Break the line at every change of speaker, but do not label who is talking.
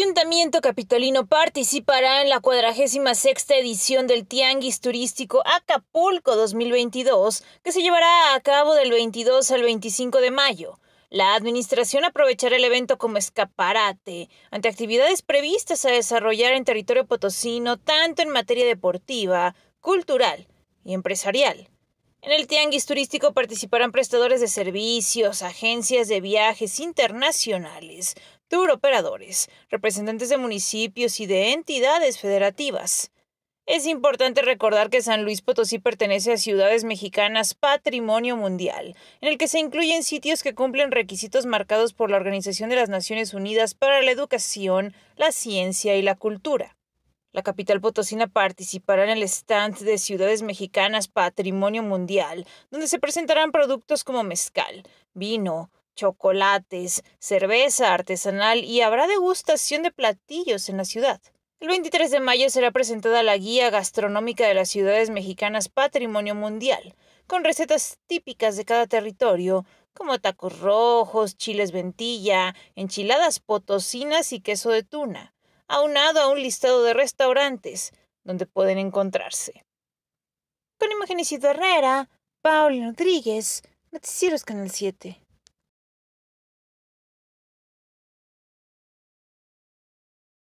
Ayuntamiento Capitolino participará en la 46 sexta edición del Tianguis Turístico Acapulco 2022, que se llevará a cabo del 22 al 25 de mayo. La administración aprovechará el evento como escaparate ante actividades previstas a desarrollar en territorio potosino, tanto en materia deportiva, cultural y empresarial. En el tianguis turístico participarán prestadores de servicios, agencias de viajes internacionales, tour operadores, representantes de municipios y de entidades federativas. Es importante recordar que San Luis Potosí pertenece a ciudades mexicanas Patrimonio Mundial, en el que se incluyen sitios que cumplen requisitos marcados por la Organización de las Naciones Unidas para la Educación, la Ciencia y la Cultura. La capital potosina participará en el stand de Ciudades Mexicanas Patrimonio Mundial, donde se presentarán productos como mezcal, vino, chocolates, cerveza artesanal y habrá degustación de platillos en la ciudad. El 23 de mayo será presentada la guía gastronómica de las ciudades mexicanas Patrimonio Mundial, con recetas típicas de cada territorio, como tacos rojos, chiles ventilla, enchiladas potosinas y queso de tuna aunado a un listado de restaurantes donde pueden encontrarse. Con Isidro Herrera, paul Rodríguez, Noticieros
Canal 7.